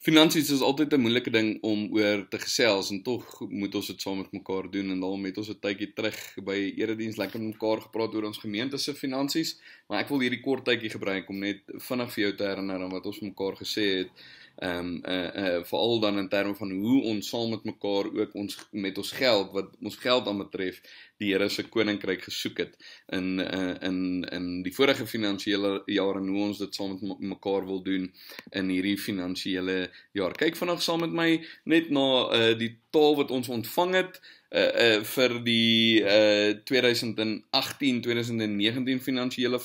finansies is altyd 'n moeilike ding om oor te gesels en tog moet ons dit saam met mekaar doen en daarom het ons 'n tydjie terug by erediens lekker mekaar gepraat oor ons gemeente se finansies maar ek wil hierdie kort tydjie gebruik om net vinnig vir jou te herinner aan wat ons mekaar gesê het ehm um, eh uh, uh, veral dan in terme van hoe ons saam met mekaar ook ons met ons geld wat ons geld dan betref die Here se koninkryk gesoek het in uh, in in die vorige finansiële jaar en hoe ons dit saam met mekaar wil doen in hierdie finansiële jaar. Kyk vanaand saam met my net na eh uh, die taal wat ons ontvang het uh uh vir die uh 2018 2019 finansiële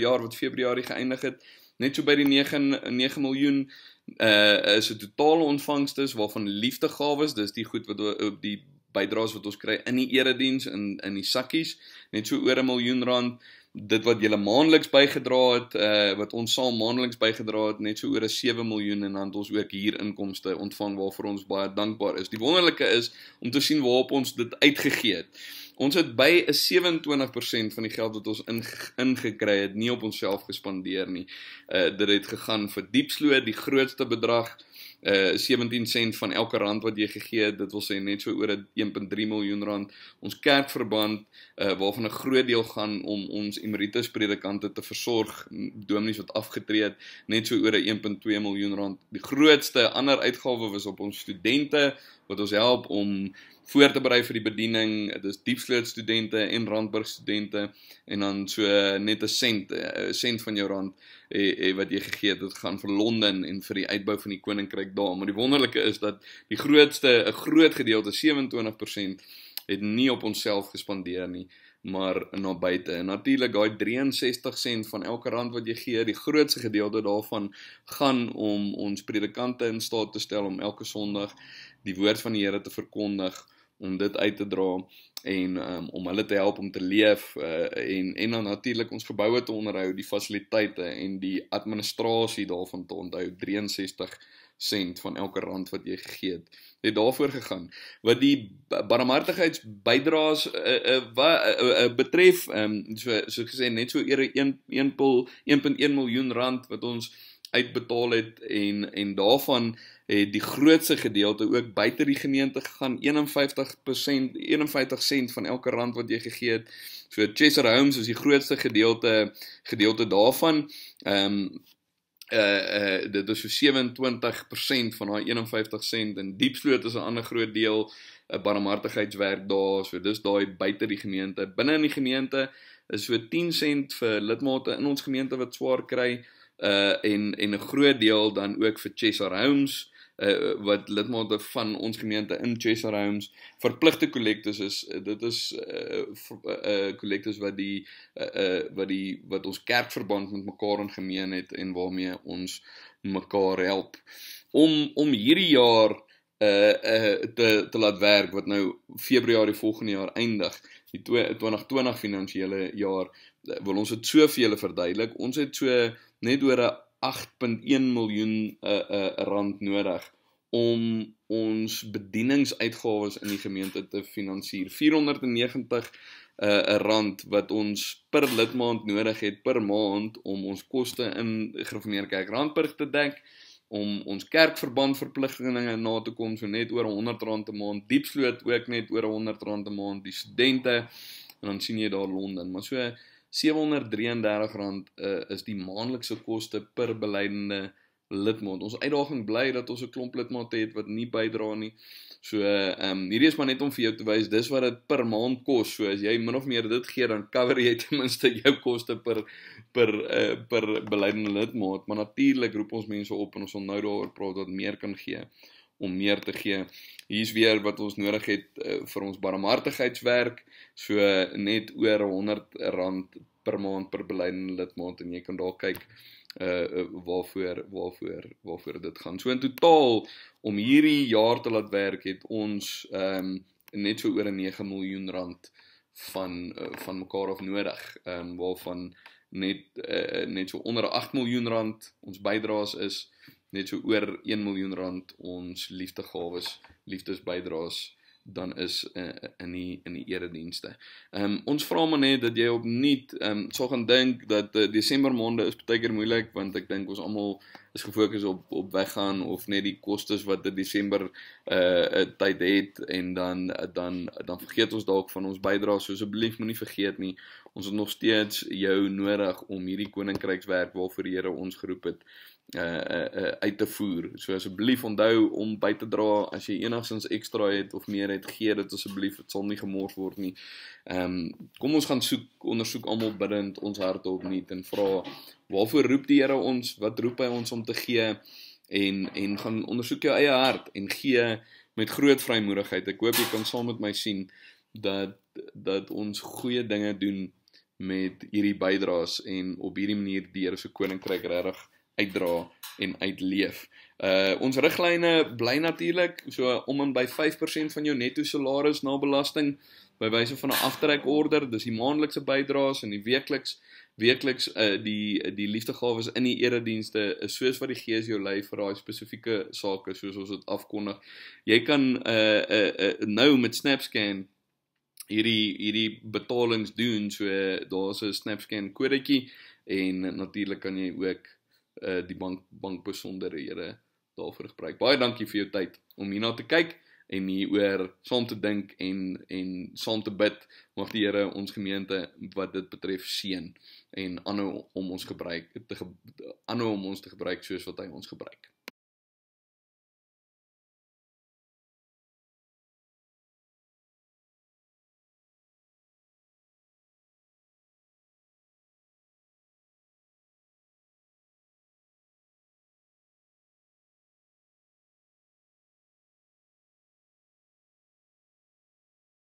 jaar wat Februarie geëindig het. Uh net so by die 9 9 miljoen uh is 'n totale ontvangste waarvan liefdegawes, dis die goed wat op eh, die bydraes wat ons kry in die erediens in in die sakkies, net so oor 'n miljoen rand dit wat jy maandeliks bygedra het uh wat ons saam maandeliks bygedra het net so oor 'n 7 miljoen en dan het ons ook hier inkomste ontvang waarvoor ons baie dankbaar is. Die wonderlike is om te sien waarop ons dit uitgegee het. Ons het by 'n 27% van die geld wat ons in ingekry het, nie op onsself gespandeer nie. Uh dit het gegaan vir diepsloot, die grootste bedrag uh 17 sent van elke rand wat jy gegee het, dit wil sê net so oor 1.3 miljoen rand. Ons kerkverband uh waarvan 'n groot deel gaan om ons emeritus predikante te versorg, dominees wat afgetree het, net so oor 1.2 miljoen rand. Die grootste ander uitgawe was op ons studente wat ons help om voor te berei vir die bediening. Dit is diepsleut studente en Randburg studente en dan so net 'n sent 'n sent van jou rand eh, eh, wat jy gegee het, dit gaan vir Londen en vir die uitbou van die koninkryk daar. Maar die wonderlike is dat die grootste 'n groot gedeelte 27% het nie op onsself gespandeer nie maar na buite en natuurlik daai 63 sent van elke rand wat jy gee die grootste gedeelte daarvan gaan om ons predikante in staat te stel om elke Sondag die woord van die Here te verkondig om dit uit te dra en um, om hulle te help om te leef uh, en en dan natuurlik ons geboue te onderhou die fasiliteite en die administrasie daarvan te onthou 63 sent van elke rand wat jy gee het het daarvoor gegaan wat die barmhartigheidsbydraes uh, uh, uh, betref um, so so gesê net so eere 1 1.1 miljoen rand wat ons uitbetaal het en en daarvan het die grootste gedeelte ook buite die gemeente gegaan 51% 51 sent van elke rand wat jy gegee het vir so, Cheshire Homes is die grootste gedeelte gedeelte daarvan ehm um, Eh, eh, dit is so 27% van haar 51 sent en diepsloot is 'n ander groot deel 'n eh, barmhartigheidswerk daar so dis daai buite die gemeente binne in die gemeente is so 10 sent vir lidmate in ons gemeente wat swaar kry uh en en 'n groot deel dan ook vir Chesar Homes uh, wat lidmate van ons gemeente in Cheshire Homes verpligte kollektes is eh, dit is 'n uh, kollektes uh, uh, wat die uh, uh, wat die wat ons kerkverband met mekaar in gemeen het en waarmee ons mekaar help om om hierdie jaar uh, uh, te te laat werk wat nou Februarie volgende jaar eindig die 2020 finansiële jaar wil ons dit so vir julle verduidelik ons het so net oor 'n 8.1 miljoen uh uh rand nodig om ons bedieningsuitgawes in die gemeente te finansier. 490 uh eh, rand wat ons per lidmaand nodig het per maand om ons koste in Grafmeer Kerk Randburg te dek om ons kerkverband verpligtinge na te kom so net oor R100 'n maand, diepsloot ook net oor R100 'n maand, die studente en dan sien jy daar Londen, maar so R733 uh, eh, is die maandelikse koste per beleidende lidmaat. Ons uitdaging bly dat ons 'n klomp lidmate het wat nie bydra nie. So, ehm um, hierdie is maar net om vir jou te wys dis wat dit per maand kos. So as jy min of meer dit gee dan cover jy ten minste jou koste per per uh, per beleidende lidmaat. Maar natuurlik roep ons mense op en ons sal nou daaroor praat wat meer kan gee om meer te gee. Hier is weer wat ons nodig het uh, vir ons barmhartigheidswerk, so uh, net oor R100 per maand per belyden lidmaat en jy kan daar kyk uh waarvoor waarvoor waarvoor dit gaan. So in totaal om hierdie jaar te laat werk het ons ehm um, net so oor 'n 9 miljoen rand van uh, van mekaar af nodig. Ehm um, waarvan net uh, net so onder 8 miljoen rand ons bydraes is net so oor 1 miljoen rand ons liefdegawes, liefdesbydraes dan is uh, in die in die eredienste. Ehm um, ons vra maar net dat jy op nie ehm um, sou gaan dink dat uh, eh, Desember maande is baie keer moeilik want ek dink ons almal is gefokus op op weggaan of net die kostes wat in Desember uh tyd het en dan uh, dan dan vergeet ons dalk van ons bydrae so asseblief moenie vergeet nie. Ons het nog steeds jou nodig om hierdie koninkrykswerk waarvoor die Here ons geroep het uh, uh uit te voer. So asseblief onthou om by te dra as jy enigsins ekstra het of meer het, gee dit asseblief, dit sal nie gemors word nie. Ehm um, kom ons gaan soek, ondersoek almal binnend ons harte op nie en vra waarvoor roep die Here ons? Wat roep hy ons om te gee? En en gaan ondersoek jou eie hart en gee met groot vrymoedigheid. Ek hoop jy kan saam met my sien dat dat ons goeie dinge doen met hierdie bydraes en op hierdie manier die Here se koninkryk regtig er uitdra en uitleef. Uh ons riglyne bly natuurlik so om en by 5% van jou netto salaris na belasting by wyse van 'n aftrekorder, dis die maandelikse bydraes en die weekliks weekliks uh die die liefdegawes in die eredienste is soos wat die Gees jou lei vir daai spesifieke sake soos ons dit afkondig. Jy kan uh uh, uh nou met SnapScan hierdie hierdie betalings doen. So daar's 'n SnapScan kodetjie en natuurlik kan jy ook uh, die bank bank besonderhede daarvoor gebruik. Baie dankie vir jou tyd om hierna te kyk en hieroor saam te dink en en saam te bid. Mag die Here ons gemeente wat dit betref seën en aanhou om ons gebruik te aanhou om ons te gebruik soos wat hy ons gebruik.